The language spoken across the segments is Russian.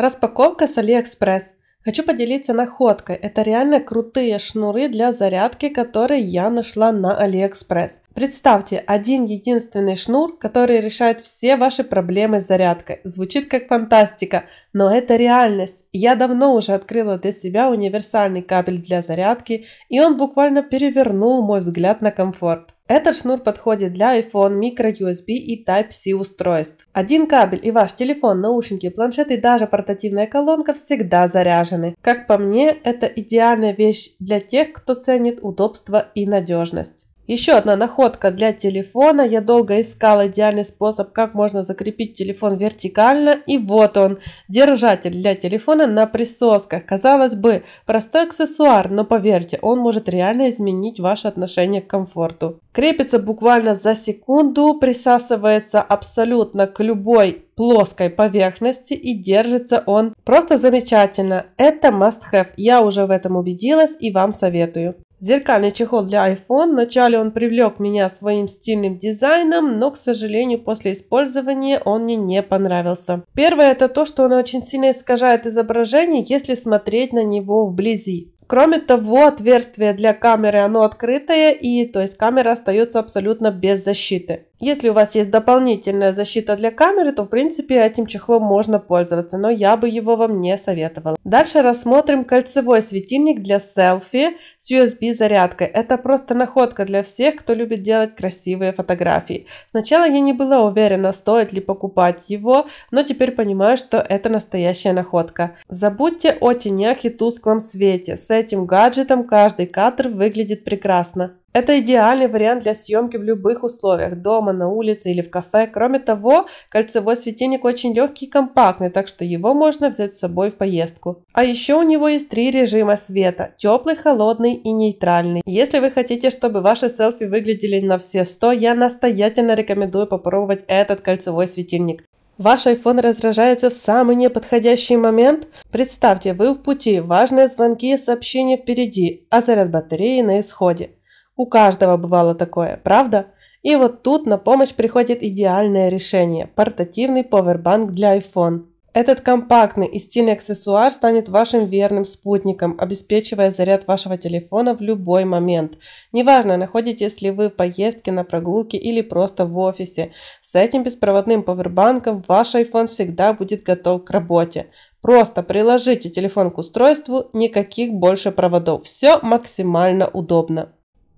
Распаковка с AliExpress. Хочу поделиться находкой. Это реально крутые шнуры для зарядки, которые я нашла на AliExpress. Представьте, один единственный шнур, который решает все ваши проблемы с зарядкой. Звучит как фантастика, но это реальность. Я давно уже открыла для себя универсальный кабель для зарядки, и он буквально перевернул мой взгляд на комфорт. Этот шнур подходит для iPhone, Micro USB и Type-C устройств. Один кабель и ваш телефон, наушники, планшет и даже портативная колонка всегда заряжены. Как по мне, это идеальная вещь для тех, кто ценит удобство и надежность. Еще одна находка для телефона. Я долго искала идеальный способ, как можно закрепить телефон вертикально. И вот он, держатель для телефона на присосках. Казалось бы, простой аксессуар, но поверьте, он может реально изменить ваше отношение к комфорту. Крепится буквально за секунду, присасывается абсолютно к любой плоской поверхности и держится он просто замечательно. Это must have, я уже в этом убедилась и вам советую. Зеркальный чехол для iPhone. Вначале он привлек меня своим стильным дизайном, но, к сожалению, после использования он мне не понравился. Первое это то, что он очень сильно искажает изображение, если смотреть на него вблизи. Кроме того, отверстие для камеры, оно открытое, и то есть камера остается абсолютно без защиты. Если у вас есть дополнительная защита для камеры, то в принципе этим чехлом можно пользоваться, но я бы его вам не советовала. Дальше рассмотрим кольцевой светильник для селфи с USB зарядкой. Это просто находка для всех, кто любит делать красивые фотографии. Сначала я не была уверена, стоит ли покупать его, но теперь понимаю, что это настоящая находка. Забудьте о тенях и тусклом свете. С этим гаджетом каждый кадр выглядит прекрасно. Это идеальный вариант для съемки в любых условиях, дома, на улице или в кафе. Кроме того, кольцевой светильник очень легкий и компактный, так что его можно взять с собой в поездку. А еще у него есть три режима света – теплый, холодный и нейтральный. Если вы хотите, чтобы ваши селфи выглядели на все 100, я настоятельно рекомендую попробовать этот кольцевой светильник. Ваш iPhone раздражается в самый неподходящий момент? Представьте, вы в пути, важные звонки и сообщения впереди, а заряд батареи на исходе. У каждого бывало такое, правда? И вот тут на помощь приходит идеальное решение – портативный повербанк для iPhone. Этот компактный и стильный аксессуар станет вашим верным спутником, обеспечивая заряд вашего телефона в любой момент. Неважно, находитесь ли вы в поездке, на прогулке или просто в офисе. С этим беспроводным повербанком ваш iPhone всегда будет готов к работе. Просто приложите телефон к устройству, никаких больше проводов. Все максимально удобно.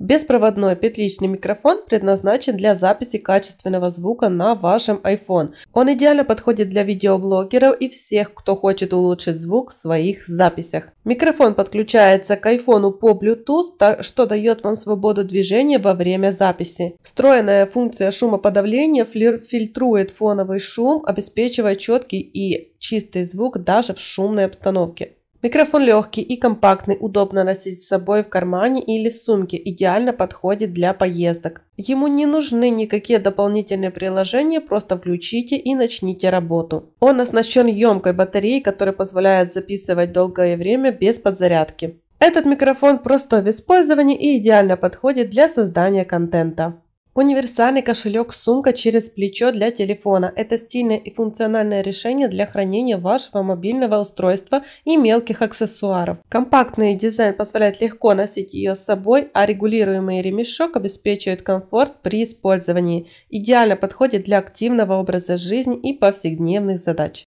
Беспроводной петличный микрофон предназначен для записи качественного звука на вашем iPhone. Он идеально подходит для видеоблогеров и всех, кто хочет улучшить звук в своих записях. Микрофон подключается к iPhone по Bluetooth, что дает вам свободу движения во время записи. Встроенная функция шумоподавления фильтрует фоновый шум, обеспечивая четкий и чистый звук даже в шумной обстановке. Микрофон легкий и компактный, удобно носить с собой в кармане или сумке, идеально подходит для поездок. Ему не нужны никакие дополнительные приложения, просто включите и начните работу. Он оснащен емкой батареей, которая позволяет записывать долгое время без подзарядки. Этот микрофон простой в использовании и идеально подходит для создания контента. Универсальный кошелек-сумка через плечо для телефона – это стильное и функциональное решение для хранения вашего мобильного устройства и мелких аксессуаров. Компактный дизайн позволяет легко носить ее с собой, а регулируемый ремешок обеспечивает комфорт при использовании. Идеально подходит для активного образа жизни и повседневных задач.